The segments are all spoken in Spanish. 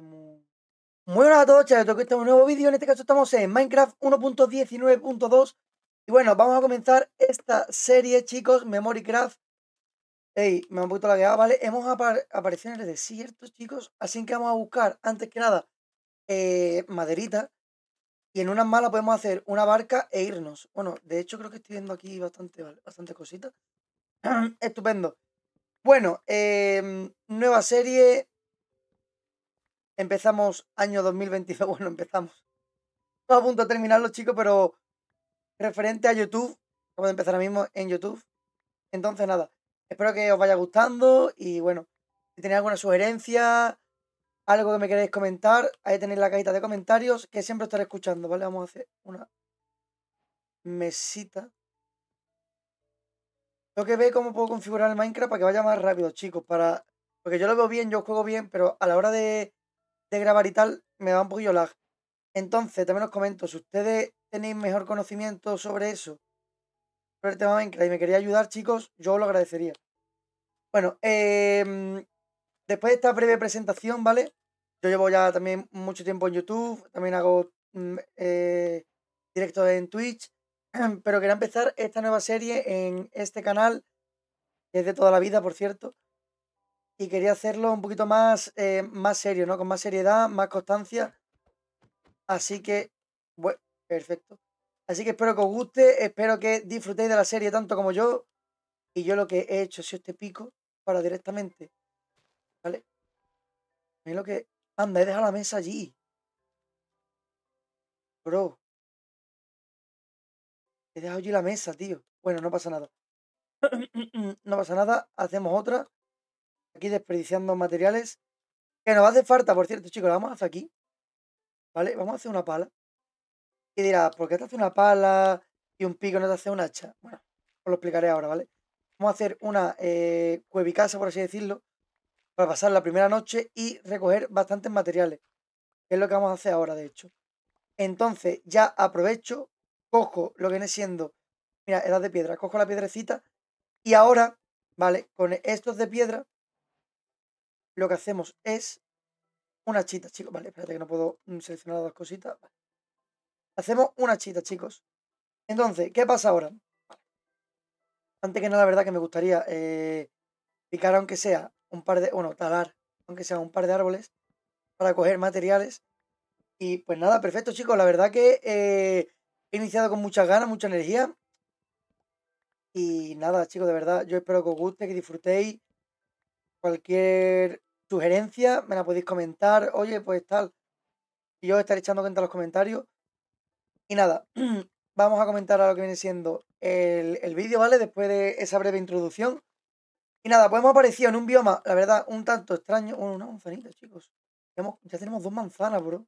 Muy buenas a todos, chavales, estamos en un nuevo vídeo, en este caso estamos en Minecraft 1.19.2 Y bueno, vamos a comenzar esta serie, chicos, Memorycraft Ey, me han puesto la ¿vale? Hemos aparecido en el desierto, chicos, así que vamos a buscar, antes que nada, eh, maderita Y en una malas podemos hacer una barca e irnos Bueno, de hecho creo que estoy viendo aquí bastante, bastante cositas Estupendo bueno, em, nueva serie, Empezamos año 2022, bueno, empezamos. Estamos a punto de terminarlo, chicos, pero referente a YouTube, vamos a empezar ahora mismo en YouTube. Entonces, nada, espero que os vaya gustando y bueno, si tenéis alguna sugerencia, algo que me queréis comentar, ahí tenéis la cajita de comentarios que siempre estaré escuchando, ¿vale? Vamos a hacer una mesita. Tengo que ver cómo puedo configurar el Minecraft para que vaya más rápido, chicos, para... Porque yo lo veo bien, yo juego bien, pero a la hora de de grabar y tal, me da un poquillo lag. Entonces, también os comento, si ustedes tenéis mejor conocimiento sobre eso, sobre el tema Minecraft y me quería ayudar, chicos, yo lo agradecería. Bueno, em, después de esta breve presentación, ¿vale? Yo llevo ya también mucho tiempo en YouTube, también hago mm, eh, directos en Twitch, pero quería empezar esta nueva serie en este canal, que es de toda la vida, por cierto, y quería hacerlo un poquito más, eh, más serio, ¿no? Con más seriedad, más constancia. Así que, bueno, perfecto. Así que espero que os guste, espero que disfrutéis de la serie tanto como yo. Y yo lo que he hecho es este pico para directamente, ¿vale? Mira lo que... Anda, he dejado la mesa allí. Bro. He dejado allí la mesa, tío. Bueno, no pasa nada. no pasa nada, hacemos otra aquí desperdiciando materiales. Que nos hace falta, por cierto, chicos, la vamos a hacer aquí. ¿Vale? Vamos a hacer una pala. Y dirás, ¿por qué te hace una pala y un pico no te hace un hacha? Bueno, os lo explicaré ahora, ¿vale? Vamos a hacer una eh, cuevicasa, por así decirlo, para pasar la primera noche y recoger bastantes materiales. Que es lo que vamos a hacer ahora, de hecho. Entonces, ya aprovecho, cojo lo que viene siendo. Mira, edad de piedra, cojo la piedrecita. Y ahora, ¿vale? Con estos de piedra, lo que hacemos es una chita, chicos. Vale, espérate que no puedo mm, seleccionar las dos cositas. Hacemos una chita, chicos. Entonces, ¿qué pasa ahora? Antes que nada, la verdad que me gustaría eh, picar, aunque sea un par de, bueno, talar, aunque sea un par de árboles, para coger materiales. Y pues nada, perfecto, chicos. La verdad que eh, he iniciado con muchas ganas, mucha energía. Y nada, chicos, de verdad, yo espero que os guste, que disfrutéis. Cualquier sugerencia me la podéis comentar. Oye, pues tal. Y yo estaré echando cuenta los comentarios. Y nada, vamos a comentar a lo que viene siendo el, vídeo, ¿vale? Después de esa breve introducción. Y nada, pues hemos aparecido en un bioma, la verdad, un tanto extraño. una manzanita, chicos. ya tenemos dos manzanas, bro.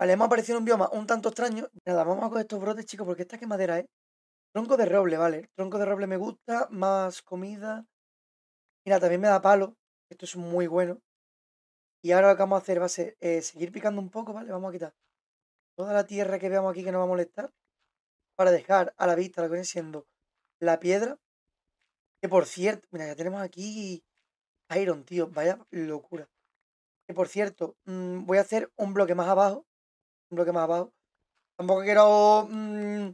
Vale, hemos aparecido en un bioma un tanto extraño. Nada, vamos a coger estos brotes, chicos, porque esta que madera Eh? Tronco de roble, vale. Tronco de roble me gusta. Más comida. Mira, también me da palo. Esto es muy bueno. Y ahora lo que vamos a hacer va a ser eh, seguir picando un poco, ¿vale? Vamos a quitar toda la tierra que veamos aquí que nos va a molestar. Para dejar a la vista lo que viene siendo la piedra. Que por cierto, mira, ya tenemos aquí Iron, tío. Vaya locura. Que por cierto, mm, voy a hacer un bloque más abajo. Un bloque más abajo. Tampoco quiero mm,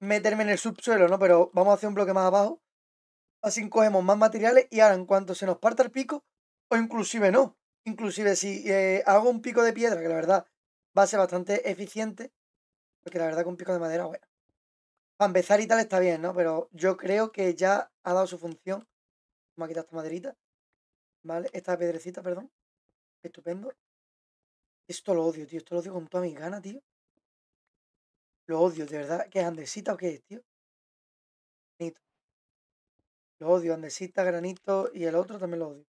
meterme en el subsuelo, ¿no? Pero vamos a hacer un bloque más abajo así cogemos más materiales y ahora en cuanto se nos parta el pico, o inclusive no, inclusive si eh, hago un pico de piedra, que la verdad va a ser bastante eficiente, porque la verdad que un pico de madera, bueno, para empezar y tal está bien, ¿no? Pero yo creo que ya ha dado su función. Vamos ha quitado esta maderita, ¿vale? Esta pedrecita, perdón. Estupendo. Esto lo odio, tío. Esto lo odio con todas mis ganas, tío. Lo odio, de verdad. ¿Qué es andesita o qué es, tío? Lo odio, Andesita, Granito y el otro también lo odio.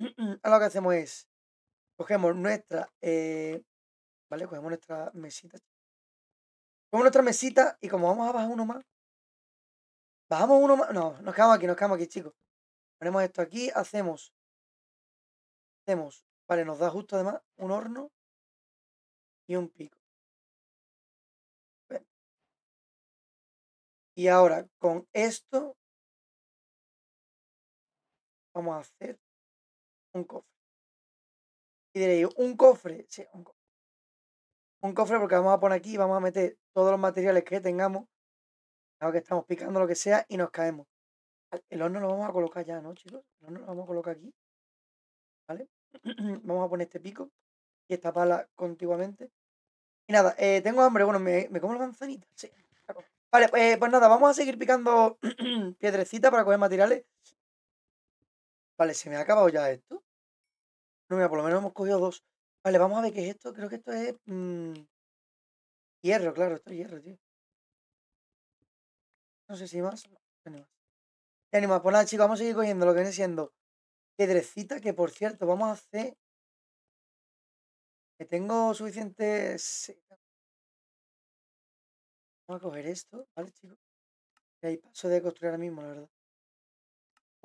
Ahora lo que hacemos es, cogemos nuestra, eh, ¿vale? Cogemos nuestra mesita. Cogemos nuestra mesita y como vamos a bajar uno más, bajamos uno más, no, nos quedamos aquí, nos quedamos aquí, chicos. Ponemos esto aquí, hacemos, hacemos, vale, nos da justo además un horno y un pico. Y ahora con esto vamos a hacer un cofre. Y diréis, ¿un cofre? Sí, un cofre. Un cofre porque vamos a poner aquí, vamos a meter todos los materiales que tengamos, Aunque que estamos picando lo que sea y nos caemos. El horno lo vamos a colocar ya, ¿no, chicos? El horno lo vamos a colocar aquí. ¿Vale? vamos a poner este pico y esta pala contiguamente. Y nada, eh, tengo hambre. Bueno, ¿me, como la manzanita? Sí. Vale, eh, pues nada, vamos a seguir picando piedrecita para coger materiales. Vale, se me ha acabado ya esto. No, mira, por lo menos hemos cogido dos. Vale, vamos a ver qué es esto. Creo que esto es... Mm, hierro, claro, esto es hierro, tío. No sé si más. ¿Qué más. Pues nada, chicos, vamos a seguir cogiendo lo que viene siendo piedrecita, que por cierto, vamos a hacer... Que tengo suficiente... Vamos a coger esto, ¿vale, chicos? Y ahí paso de construir ahora mismo, la verdad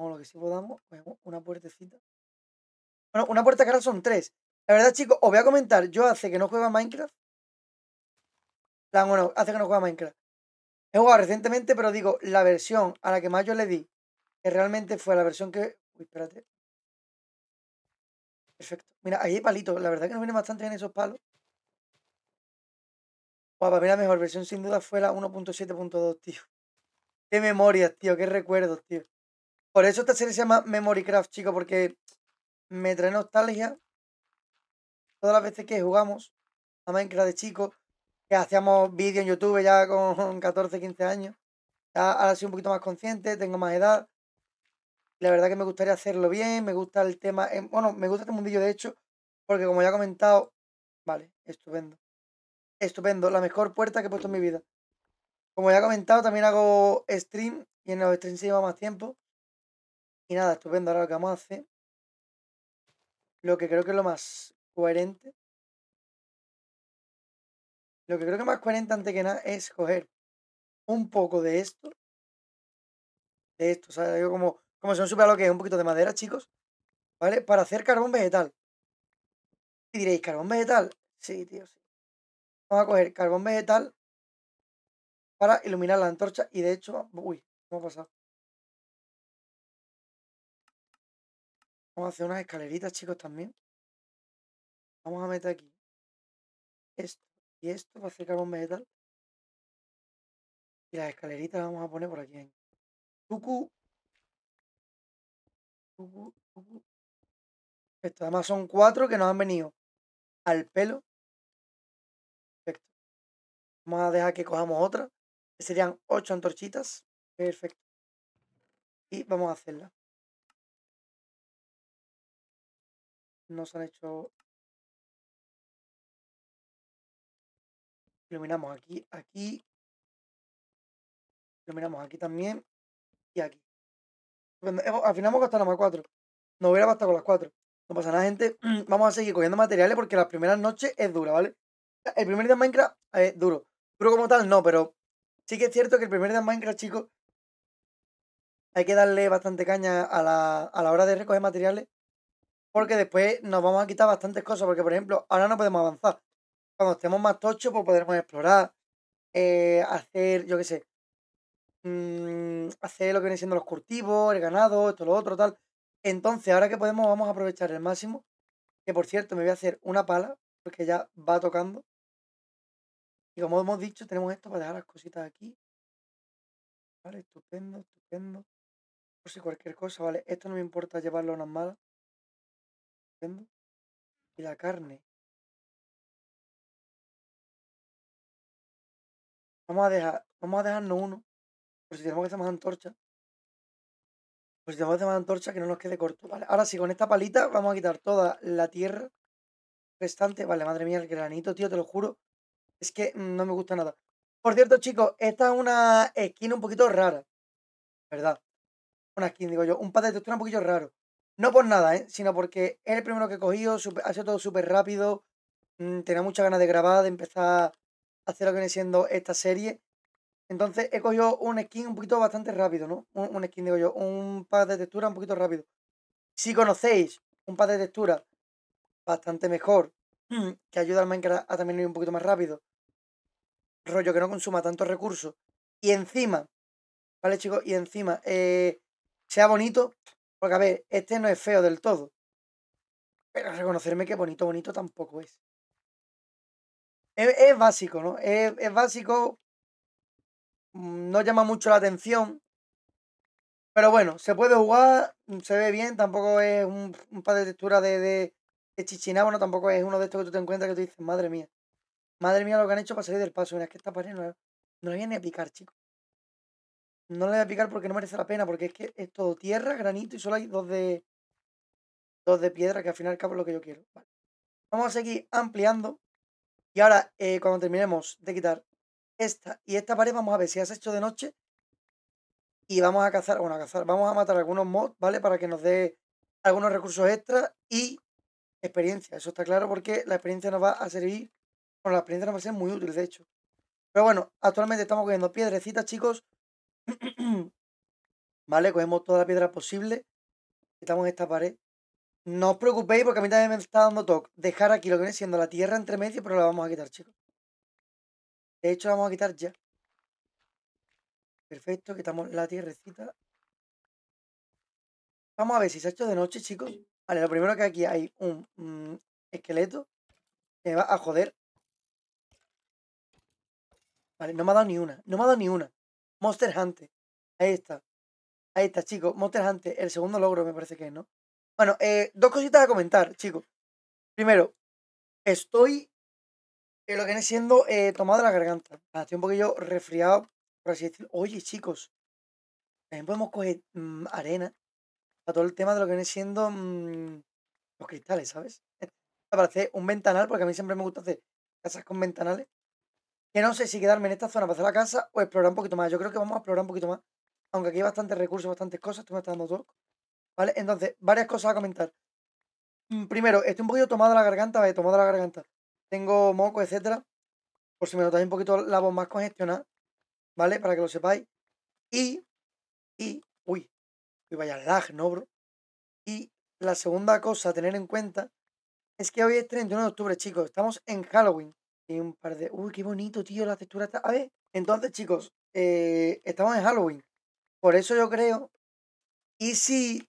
lo que sí podamos, una puertecita. Bueno, una puerta que son tres. La verdad, chicos, os voy a comentar. Yo hace que no juega Minecraft. La, bueno, hace que no juega Minecraft. He jugado recientemente, pero digo, la versión a la que más yo le di, que realmente fue la versión que. Uy, espérate. Perfecto. Mira, ahí hay palitos. La verdad que nos viene bastante bien esos palos. Guapa, mira la mejor versión sin duda fue la 1.7.2, tío. Qué memorias, tío, qué recuerdos, tío. Por eso esta serie se llama Memory Craft, chicos, porque me trae nostalgia. Todas las veces que jugamos a Minecraft de chico que hacíamos vídeos en YouTube ya con 14, 15 años. Ya ahora soy un poquito más consciente, tengo más edad. La verdad que me gustaría hacerlo bien, me gusta el tema. Em, bueno, me gusta este mundillo de hecho, porque como ya he comentado, vale, estupendo. Estupendo, la mejor puerta que he puesto en mi vida. Como ya he comentado, también hago stream y en los streams se lleva más tiempo. Y nada, estupendo. Ahora lo que vamos a hacer, lo que creo que es lo más coherente, lo que creo que es más coherente antes que nada es coger un poco de esto, de esto, ¿sabes? como, como son super lo que es un poquito de madera, chicos, ¿vale? Para hacer carbón vegetal. Y diréis, ¿carbón vegetal? Sí, tío, sí. Vamos a coger carbón vegetal para iluminar la antorcha y de hecho, uy, ¿cómo ha pasado? a hacer unas escaleritas, chicos, también. Vamos a meter aquí esto y esto para hacer carbón vegetal. Y las escaleritas vamos a poner por aquí. Tucu. Tucu, Además son cuatro que nos han venido al pelo. Perfecto. Vamos a dejar que cojamos otra. serían ocho antorchitas. Perfecto. Y vamos a hacerla. nos han hecho... Iluminamos aquí, aquí. Iluminamos aquí también. Y aquí. Al final hemos gastado más cuatro. No hubiera bastado con las cuatro. No pasa nada, gente. Vamos a seguir cogiendo materiales porque las primeras noches es dura, ¿vale? El primer día de Minecraft eh, es duro. Duro como tal, no, pero sí que es cierto que el primer día de Minecraft, chicos, hay que darle bastante caña a la hora de recoger materiales porque después nos vamos a quitar bastantes cosas, porque por ejemplo, ahora no podemos avanzar. Cuando estemos más tochos, pues podremos explorar, eh, hacer, yo qué sé, mm, hacer lo que vienen siendo los cultivos, el ganado, esto, lo otro, tal. Entonces, ahora que podemos, vamos a aprovechar el máximo. Que por cierto, me voy a hacer una pala, porque ya va tocando. Y como hemos dicho, tenemos esto para dejar las cositas aquí. Vale, estupendo, estupendo. Por si cualquier cosa, vale. Esto no me importa llevarlo a una malas y la carne. Vamos a dejar, vamos a dejarnos uno, por si tenemos que hacer más antorcha. Por si tenemos que hacer más antorcha, que no nos quede corto. Vale, ahora sí, con esta palita vamos a quitar toda la tierra restante. Vale, madre mía, el granito, tío, te lo juro. Es que no me gusta nada. Por cierto, chicos, esta es una esquina un poquito rara. ¿Verdad? Una esquina, digo yo. Un pad de textura un poquito raro. No por nada, ¿eh? sino porque es el primero que he cogido, ha sido todo súper rápido. Mm, tenía muchas ganas de grabar, de empezar a hacer lo que viene siendo esta serie. Entonces he cogido un skin un poquito bastante rápido, ¿no? Un, skin, digo yo, un par de textura un poquito rápido. Si conocéis un par de textura bastante mejor, mm, que ayuda al Minecraft a también ir un poquito más rápido, rollo que no consuma tantos recursos, y encima, ¿vale chicos? Y encima, eh, sea bonito, porque, a ver, este no es feo del todo. Pero reconocerme que bonito, bonito tampoco es. E-, es, básico, ¿no? Es, básico. Mm, no llama mucho la atención. Pero bueno, se puede jugar, mm, se ve bien, tampoco es un, par de texturas de, de, tampoco es uno de estos que tú te encuentras que tú dices, madre mía, madre mía lo que han hecho para salir del paso, mira, es que esta pared no, no a a picar, chicos. No le voy a picar porque no merece la pena, porque es que es todo tierra, granito y solo hay dos de, dos de piedra, que al final y al cabo es lo que yo quiero. Vamos a seguir ampliando. Y ahora, eh, cuando terminemos de quitar esta y esta pared, vamos a ver si has hecho de noche. Y vamos a cazar, bueno, a cazar, vamos a matar algunos mods, ¿vale? Para que nos dé algunos recursos extra y experiencia. Eso está claro porque la experiencia nos va a servir, bueno, la experiencia nos va a ser muy útil, de hecho. Pero bueno, actualmente estamos cogiendo piedrecitas, chicos, ¿Vale? Cogemos toda la piedra posible. Quitamos esta pared. No os preocupéis porque a mí también me está dando toque. Dejar aquí lo que viene siendo la tierra entre medio, pero la vamos a quitar, chicos. De hecho, la vamos a quitar ya. Perfecto, quitamos la tierrecita. Vamos a ver si se ha hecho de noche, chicos. Vale, lo primero que aquí hay un mm, esqueleto que me va a joder. Vale, no me ha dado ni una. No me ha dado ni una. Monster Hunter. Ahí está. Ahí está, chicos. Monster Hunter, el segundo logro me parece que es, ¿no? Bueno, eh, dos cositas a comentar, chicos. Primero, estoy en eh, lo que viene siendo eh, tomado la garganta. Hace estoy un poquillo resfriado, por así decirlo. Oye, chicos, también podemos coger mm, arena para todo el tema de lo que viene siendo mm, los cristales, ¿sabes? para hacer un ventanal, porque a mí siempre me gusta hacer casas con ventanales que no sé si quedarme en esta zona para hacer la casa o explorar un poquito más. Yo creo que vamos a explorar un poquito más. Aunque aquí hay bastantes recursos, bastantes cosas. Esto me está dando todo. ¿Vale? Entonces, varias cosas a comentar. Mm, primero, estoy un poquito tomado la garganta. Vale, tomado la garganta. Tengo moco, etcétera. Por si me notáis un poquito la voz más congestionada. ¿Vale? Para que lo sepáis. Y. Y. Uy. Uy, vaya lag, ¿no, bro? Y la segunda cosa a tener en cuenta es que hoy es 31 de octubre, chicos. Estamos en Halloween. Y un par de. Uy, qué bonito, tío, la textura está. A ver, entonces, chicos, estamos en Halloween. Por eso yo creo. Y si.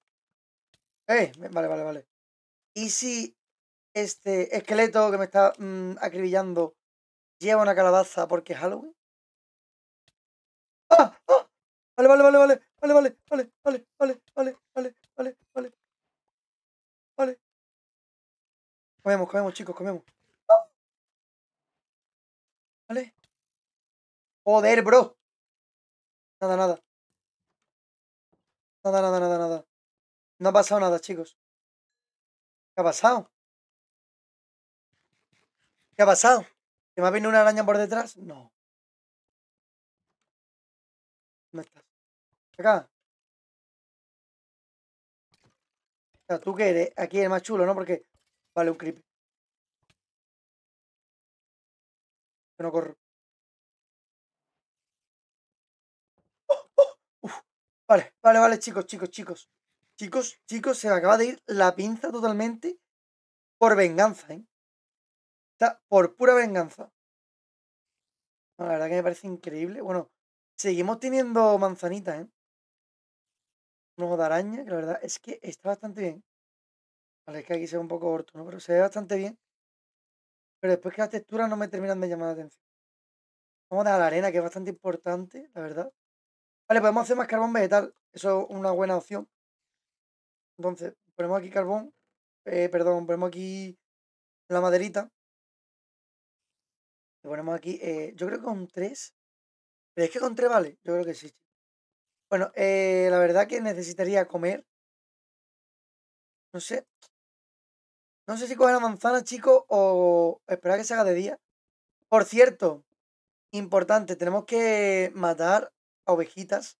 Eh, vale, vale, vale. Y si este esqueleto que me está acribillando lleva una calabaza porque es Halloween. ¡Ah! ¡Ah! Vale, vale, vale, vale, vale, vale, vale, vale, vale, vale, vale, vale, vale. Vale. Comemos, comemos, chicos, comemos. ¿Vale? Joder, bro. Nada, nada. Nada, nada, nada, nada. No ha pasado nada, chicos. ¿Qué ha pasado? ¿Qué ha pasado? ¿Que me ha venido una araña por detrás? No. ¿Dónde estás? Acá. O sea, tú que eres aquí el más chulo, ¿no? Porque. Vale, un creeper. no corre. ¡Oh, oh! Vale, vale, vale, chicos, chicos, chicos. Chicos, chicos, se acaba de ir la pinza totalmente por venganza, ¿eh? Está por pura venganza. la verdad que me parece increíble. Bueno, seguimos teniendo Manzanita, ¿eh? de araña, que la verdad es que está bastante bien. Vale, es que aquí se ve un poco corto, ¿no? Pero se ve bastante bien. Pero después que las texturas no me terminan de llamar la atención. Vamos a dar la arena, que es bastante importante, la verdad. Vale, podemos hacer más carbón vegetal. Eso es una buena opción. Entonces, ponemos aquí carbón. Eh, perdón, ponemos aquí la maderita. Le ponemos aquí, eh, yo creo que con tres. Pero es que con tres vale, yo creo que sí. Bueno, eh, la verdad que necesitaría comer. No sé, no sé si coger la manzana, chicos, o esperar que se haga de día. Por cierto, importante, tenemos que matar a ovejitas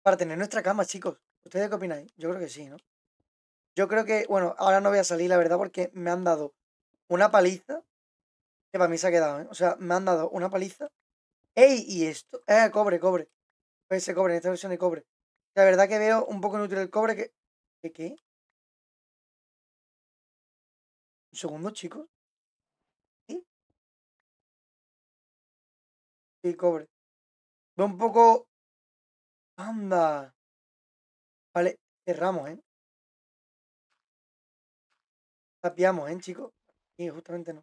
para tener nuestra cama, chicos. ¿Ustedes qué opináis? Yo creo que sí, ¿no? Yo creo que, bueno, ahora no voy a salir, la verdad, porque me han dado una paliza que para mí se ha quedado, ¿eh? O sea, me han dado una paliza. ¡Ey! ¿Y esto? ¡Eh, cobre, cobre! Pues ese cobre, en esta versión de cobre. La verdad que veo un poco inútil el cobre que... ¿Qué? qué? Un segundo, chicos. ¿Sí? sí, cobre. Ve un poco... Anda. Vale, cerramos, ¿eh? Tapiamos, ¿eh, chicos? Y sí, justamente no.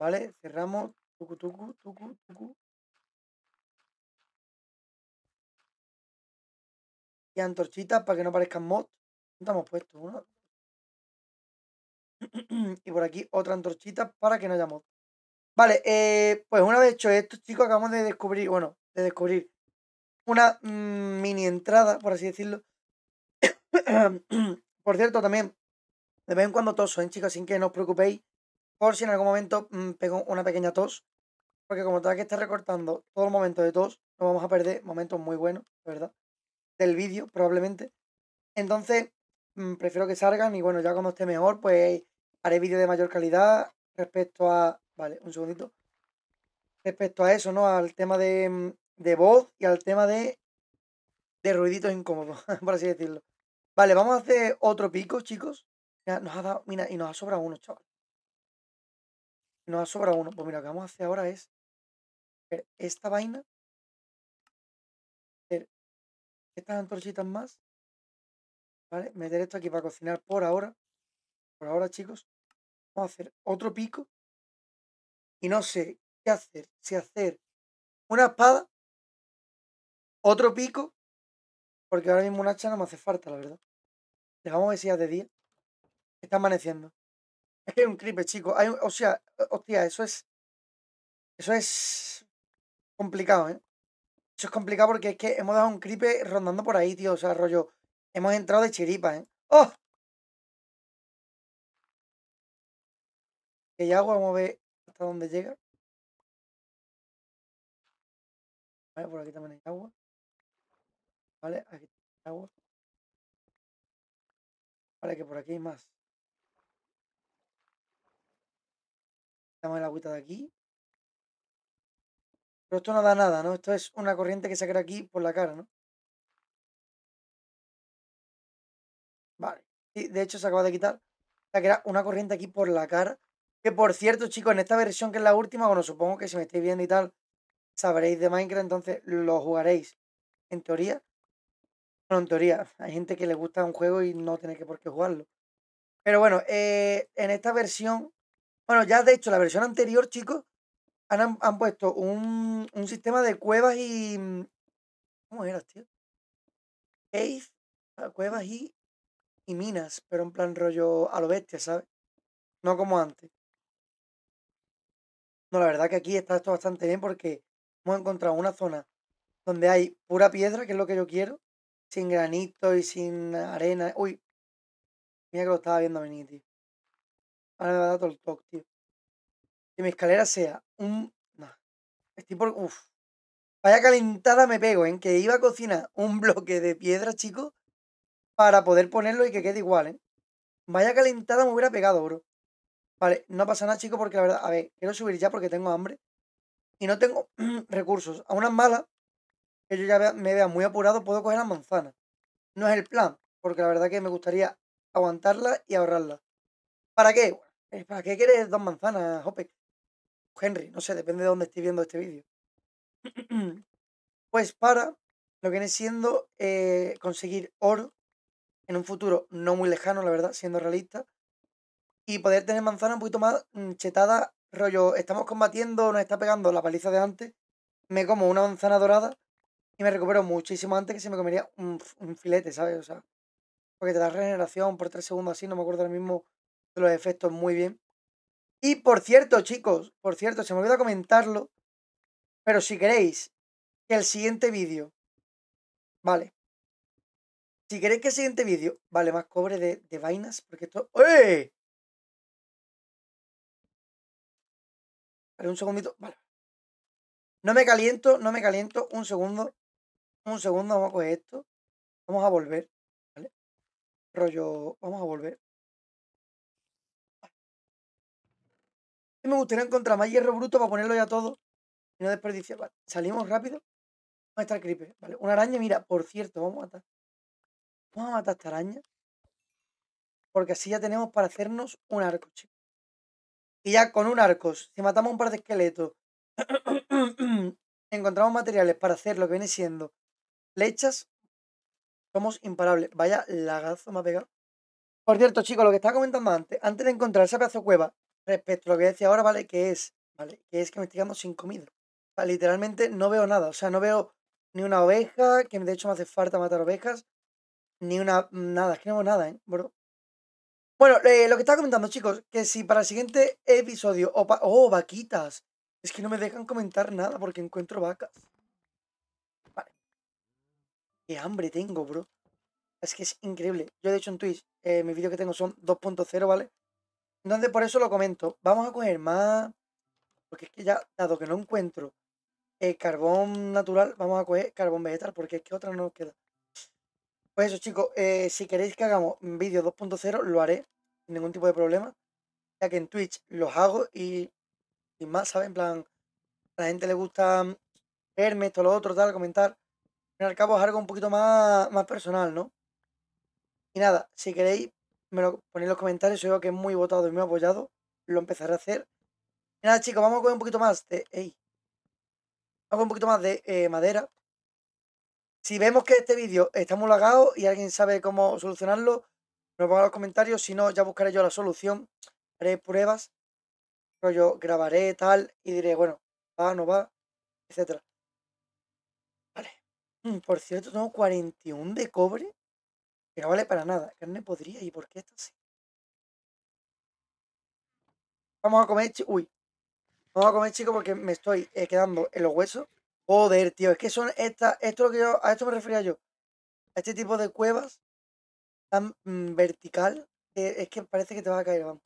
Vale, cerramos. Tucu, tucu, tucu, tucu. Y antorchitas para que no parezcan mods estamos puestos. uno y por aquí otra antorchita para que no haya mod. Vale, eh, pues una vez hecho esto, chicos, acabamos de descubrir, bueno, de descubrir una mm, mini entrada, por así decirlo. por cierto, también, de vez en cuando toso, ¿eh, chicos, sin que no os preocupéis por si en algún momento mm, pego una pequeña tos. Porque como tengo que estar recortando todo el momento de tos, nos vamos a perder momentos muy buenos, de verdad, del vídeo probablemente. Entonces, Mm, prefiero que salgan y bueno, ya como esté mejor, pues haré vídeos de mayor calidad respecto a... Vale, un segundito. Respecto a eso, ¿no? Al tema de, mm, voz y al tema de, de ruiditos incómodos, por así decirlo. Vale, vamos a hacer otro pico, chicos. Mira, nos ha dado, mira, y nos ha sobrado uno, chaval. Nos ha sobrado uno. Pues mira, lo que vamos a hacer ahora es esta vaina. Estas antorchitas más. Meter esto aquí para cocinar por ahora. Por ahora, chicos, vamos a hacer otro pico. Y no sé qué hacer, si hacer una espada, otro pico, porque ahora mismo un hacha no me hace falta, la verdad. vamos a ver si de día. Está amaneciendo. Es que hay un clipe chicos. Hay o sea, hostia, eso es... Eso es complicado, ¿eh? Eso es complicado porque es que hemos dado un clipe rondando por ahí, tío. O sea, rollo Hemos entrado de chiripa, ¿eh? ¡Oh! hay agua, Vamos a ver hasta dónde llega. Vale, por aquí también hay agua. Vale, aquí hay agua. Vale, que por aquí hay más. en el agüita de aquí. Pero esto no da nada, ¿no? Esto es una corriente que se crea aquí por la cara, ¿no? de hecho se acaba de quitar. sea que era una corriente aquí por la cara. Que por cierto, chicos, en esta versión que es la última, bueno, supongo que si me estáis viendo y tal, sabréis de Minecraft, entonces lo jugaréis. En teoría. Bueno, en teoría. Hay gente que le gusta un juego y no tiene que por qué jugarlo. Pero bueno, eh, en esta versión. Bueno, ya de hecho, la versión anterior, chicos, han, puesto un, sistema de cuevas y. ¿Cómo era, tío? Cave, cuevas y y minas, pero en plan rollo a lo bestia, ¿sabes? No como antes. No, la verdad que aquí está esto bastante bien porque hemos encontrado una zona donde hay pura piedra, que es lo que yo quiero, sin granito y sin arena. Uy, mira que lo estaba viendo venir, tío. Ahora me va a todo el toque, tío. Que mi escalera sea un... no Estoy por... Uf. Vaya calentada me pego, en ¿eh? que iba a cocinar un bloque de piedra, chicos, para poder ponerlo y que quede igual, ¿eh? Vaya calentada me hubiera pegado, bro. Vale, no pasa nada, chicos, porque la verdad, a ver, quiero subir ya porque tengo hambre y no tengo recursos. A una mala, que yo ya me vea muy apurado, puedo coger las manzanas. No es el plan, porque la verdad que me gustaría aguantarla y ahorrarla. ¿Para qué? Eh, ¿Para qué quieres dos manzanas, Hope? Henry, no sé, depende de dónde estés viendo este vídeo. pues para lo que viene siendo eh, conseguir oro en un futuro no muy lejano, la verdad, siendo realista, y poder tener manzana un poquito más mm, chetada, rollo, estamos combatiendo, nos está pegando la paliza de antes, me como una manzana dorada y me recupero muchísimo antes que si me comería un, filete, ¿sabes? O sea, porque te da regeneración por tres segundos así, no me acuerdo ahora mismo de los efectos muy bien. Y por cierto, chicos, por cierto, se me olvidó comentarlo, pero si queréis que el siguiente vídeo, vale, si queréis que el siguiente vídeo, vale, más cobre de, vainas, porque esto... ¡Eh! Vale, un segundito, vale. No me caliento, no me caliento, un segundo, un segundo, vamos a coger esto. Vamos a volver, ¿vale? Rollo, vamos a volver. Me gustaría encontrar más hierro bruto para ponerlo ya todo y no desperdiciar. Vale, salimos rápido. Vamos a estar creeper. Vale, una araña, mira, por cierto, vamos a matar. Vamos a matar esta araña. Porque así ya tenemos para hacernos un arco, chicos. Y ya con un arco, si matamos un par de esqueletos, encontramos materiales para hacer lo que viene siendo flechas somos imparables. Vaya lagazo me ha pegado. Por cierto, chicos, lo que estaba comentando antes, antes de encontrar esa pedazo de cueva, respecto a lo que decía ahora, ¿vale? Que es, ¿vale? Que es que me estoy quedando sin comida. literalmente no veo nada. O sea, no veo ni una oveja, que de hecho me hace falta matar ovejas ni una nada, es que no hago nada, ¿eh? Bueno, bueno eh, lo que estaba comentando, chicos, que si para el siguiente episodio, o oh, vaquitas, es que no me dejan comentar nada porque encuentro vacas. Vale. Qué hambre tengo, bro. Es que es increíble. Yo, he hecho, en Twitch, eh, mis vídeos que tengo son 2.0, ¿vale? Entonces, por eso lo comento. Vamos a coger más... Porque es que ya, dado que no encuentro eh, carbón natural, vamos a coger carbón vegetal, porque es que otra no nos queda. Pues eso, chicos, eh, si queréis que hagamos vídeo 2.0, lo haré sin ningún tipo de problema, ya que en Twitch los hago y, más, saben En plan, a la gente le gusta mm, verme, todo lo otro, tal, comentar. en al cabo es algo un poquito más, más personal, ¿no? Y nada, si queréis, me lo ponéis en los comentarios. Yo que es muy votado y muy apoyado. Lo empezaré a hacer. Y nada, chicos, vamos a coger un poquito más de. vamos a un poquito más de eh, madera. Si vemos que este vídeo está muy lagado y alguien sabe cómo solucionarlo, nos pongan los comentarios. Si no, ya buscaré yo la solución. Haré pruebas. Pero yo grabaré tal y diré, bueno, va, no va, etcétera. Vale. Mm, por cierto, tengo 41 de cobre. Que no vale para nada. Carne podría. ¿Y por qué esto así? Vamos a comer, uy. Vamos a comer, chicos, porque me estoy eh, quedando en los huesos. Joder, tío, es que son estas, esto lo que yo, a esto me refería yo. A este tipo de cuevas tan mm, vertical, eh, es que parece que te va a caer, vamos.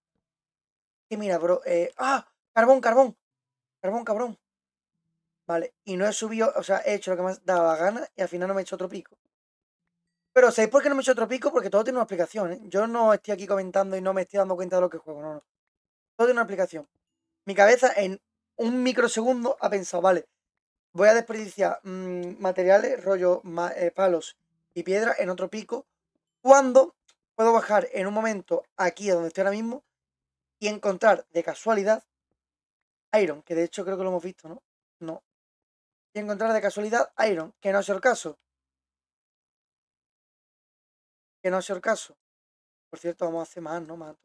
Y mira, bro, eh, ¡ah! Carbón, carbón, carbón, cabrón. Vale, y no he subido, o sea, he hecho lo que más daba gana y al final no me he hecho otro pico. Pero ¿sabéis por qué no me he hecho otro pico? Porque todo tiene una explicación, ¿eh? Yo no estoy aquí comentando y no me estoy dando cuenta de lo que juego, no, no. Todo tiene una explicación. Mi cabeza en un microsegundo ha pensado, vale, Voy a desperdiciar mm, materiales, rollo, eh, palos y piedra en otro pico. Cuando puedo bajar en un momento aquí a donde estoy ahora mismo y encontrar de casualidad Iron, que de hecho creo que lo hemos visto, ¿no? No. Y encontrar de casualidad Iron, que no ha sido el caso. Que no ha sido el caso. Por cierto, vamos a hacer más, ¿no? Más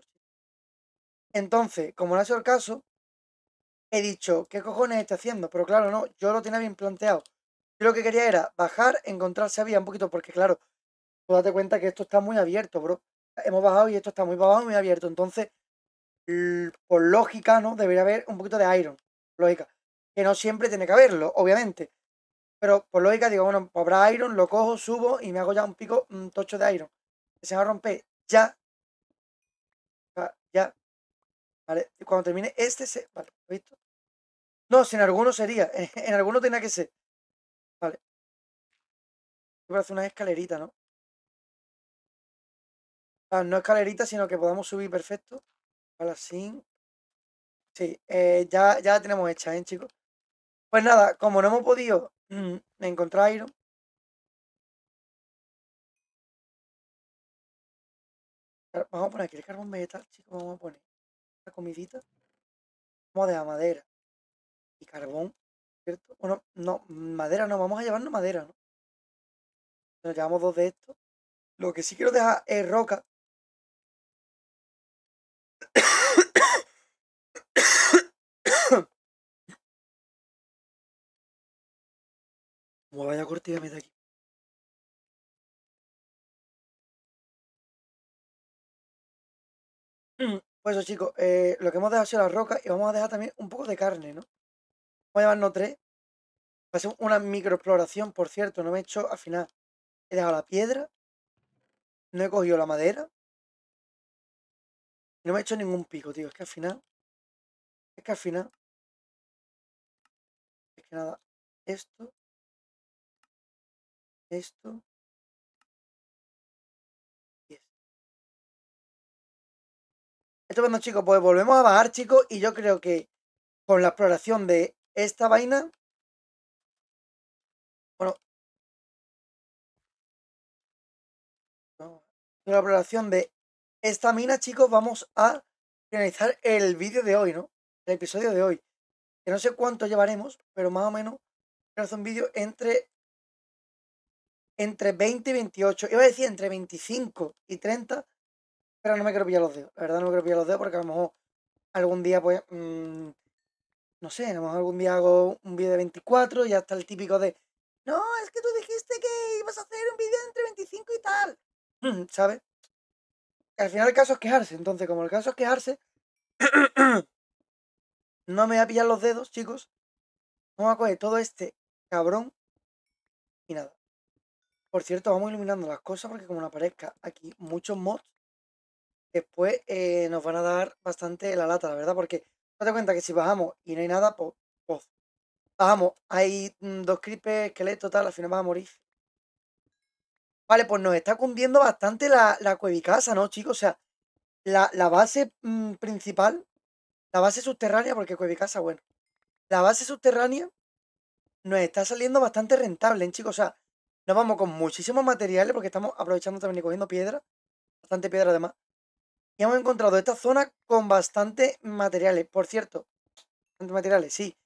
Entonces, como no ha sido el caso, he dicho, ¿qué cojones está haciendo? Pero claro, no, yo lo tenía bien planteado. Yo lo que quería era bajar, encontrarse había un poquito, porque claro, tú date cuenta que esto está muy abierto, bro. Hemos bajado y esto está muy bajado, muy abierto. Entonces, por lógica, ¿no? Debería haber un poquito de iron. Lógica. Que no siempre tiene que haberlo, obviamente. Pero por lógica digo, bueno, pues habrá iron, lo cojo, subo y me hago ya un pico, un tocho de iron. se va a romper ya. ya. ¿vale? cuando termine este, se, ¿vale? ¿Visto? No, si en alguno sería, en, alguno tenía que ser. Vale. Parece una escalerita, ¿no? Ah, no escalerita, sino que podamos subir perfecto. Vale, así. Sí, eh, ya, ya la tenemos hecha, ¿eh, chicos? Pues nada, como no hemos podido mm, encontrar Iron, Vamos a poner aquí el carbón vegetal, chicos. Vamos a poner comidita, como de madera y carbón, ¿cierto? Bueno, no, madera no, vamos a llevarnos madera, ¿no? Nos llevamos dos de estos. Lo que sí quiero dejar es roca. Como vaya cortilla de aquí. Mm. Pues eso, chicos, eh, lo que hemos dejado ha sido las rocas y vamos a dejar también un poco de carne, ¿no? Vamos a llevarnos tres. Va a ser una microexploración, por cierto, no me he hecho, al final, he dejado la piedra, no he cogido la madera, no me he hecho ningún pico, tío, es que al final, es que al final, es que nada, esto, esto, bueno chicos. Pues volvemos a bajar, chicos. Y yo creo que con la exploración de esta vaina. Bueno. Con la exploración de esta mina, chicos, vamos a finalizar el vídeo de hoy, ¿no? El episodio de hoy. Que no sé cuánto llevaremos, pero más o menos. Quiero un vídeo entre. Entre 20 y 28. Iba a decir entre 25 y 30 pero no me quiero pillar los dedos. La verdad no me quiero pillar los dedos porque a lo mejor algún día, pues, mm, no sé, a lo mejor algún día hago un vídeo de 24 y hasta el típico de, no, es que tú dijiste que ibas a hacer un vídeo entre 25 y tal. Mm, ¿Sabes? Al final el caso es quejarse. Entonces, como el caso es quejarse, no me voy a pillar los dedos, chicos. Vamos a coger todo este cabrón y nada. Por cierto, vamos iluminando las cosas porque como no aparezca aquí muchos mods, después eh, nos van a dar bastante la lata, la verdad, porque date cuenta que si bajamos y no hay nada, pues, bajamos, hay mm, dos creepers, esqueleto, tal, al final vamos a morir. Vale, pues nos está cundiendo bastante la, la cuevicasa, ¿no, chicos? O sea, la, base mm, principal, la base subterránea, porque cuevicasa, bueno, la base subterránea nos está saliendo bastante rentable, ¿eh, chicos? O sea, nos vamos con muchísimos materiales porque estamos aprovechando también y cogiendo piedra, bastante piedra además. Y hemos encontrado esta zona con bastante materiales, por cierto. bastantes materiales, sí.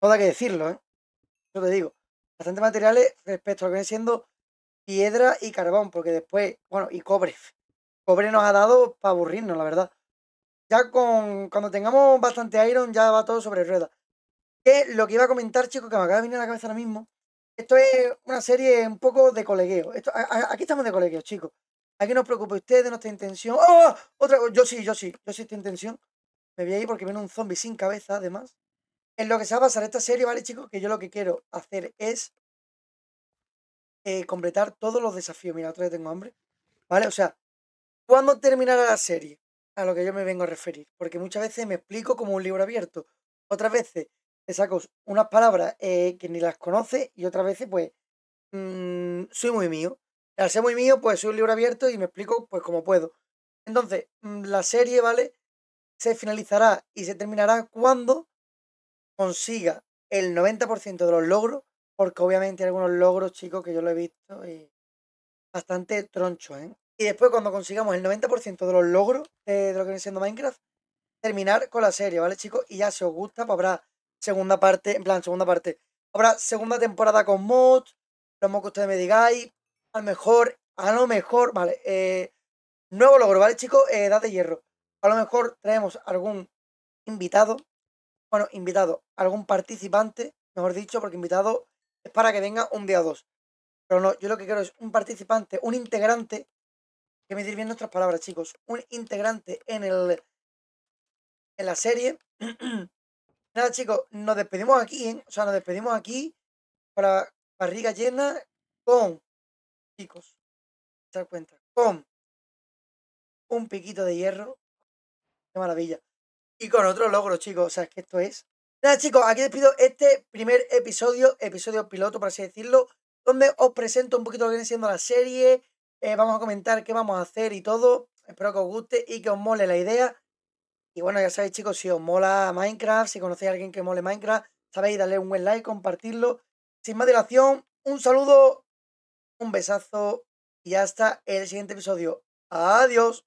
Todo que decirlo, ¿eh? Yo te digo. Bastante materiales respecto a lo que viene siendo piedra y carbón, porque después, bueno, y cobre. Cobre nos ha dado para aburrirnos, la verdad. Ya con cuando tengamos bastante iron, ya va todo sobre ruedas. Que lo que iba a comentar, chicos, que me acaba de venir a la cabeza ahora mismo. Esto es una serie un poco de colegueo. aquí estamos de colegueo, chicos. Aquí no os preocupéis ustedes de nuestra intención. ¡Oh! Otra Yo sí, yo sí, yo sí esta intención. Me voy ahí porque viene un zombie sin cabeza, además. En lo que se va a pasar esta serie, ¿vale, chicos? Que yo lo que quiero hacer es eh, completar todos los desafíos. Mira, otra vez tengo hambre. ¿Vale? O sea, ¿cuándo terminará la serie? A lo que yo me vengo a referir. Porque muchas veces me explico como un libro abierto. Otras veces te saco unas palabras eh, que ni las conoce, y otras veces, pues, mm, soy muy mío al ser muy mío, pues soy un libro abierto y me explico pues como puedo. Entonces, mm, la serie, ¿vale? Se finalizará y se terminará cuando consiga el 90% de los logros, porque obviamente hay algunos logros, chicos, que yo lo he visto y bastante troncho, ¿eh? Y después cuando consigamos el 90% de los logros de, lo que viene siendo Minecraft, terminar con la serie, ¿vale, chicos? Y ya si os gusta, pues habrá segunda parte, en plan, segunda parte. Habrá segunda temporada con mods, lo que ustedes me digáis, a lo mejor, a lo mejor, vale, eh, nuevo logro, ¿vale, chicos? Eh, edad de hierro. A lo mejor traemos algún invitado, bueno, invitado, algún participante, mejor dicho, porque invitado es para que venga un día o dos. Pero no, yo lo que quiero es un participante, un integrante, que me bien nuestras palabras, chicos, un integrante en el en la serie. Nada, chicos, nos despedimos aquí, ¿eh? O sea, nos despedimos aquí para barriga llena con chicos, se da cuenta, con un piquito de hierro, qué maravilla, y con otro logro, chicos, o sea, es que esto es... Nada, chicos, aquí despido este primer episodio, episodio piloto, por así decirlo, donde os presento un poquito lo que viene siendo la serie, eh, vamos a comentar qué vamos a hacer y todo, espero que os guste y que os mole la idea. Y bueno, ya sabéis chicos, si os mola Minecraft, si conocéis a alguien que mole Minecraft, sabéis, darle un buen like, compartirlo. Sin más dilación, un saludo un besazo y hasta el siguiente episodio. Adiós.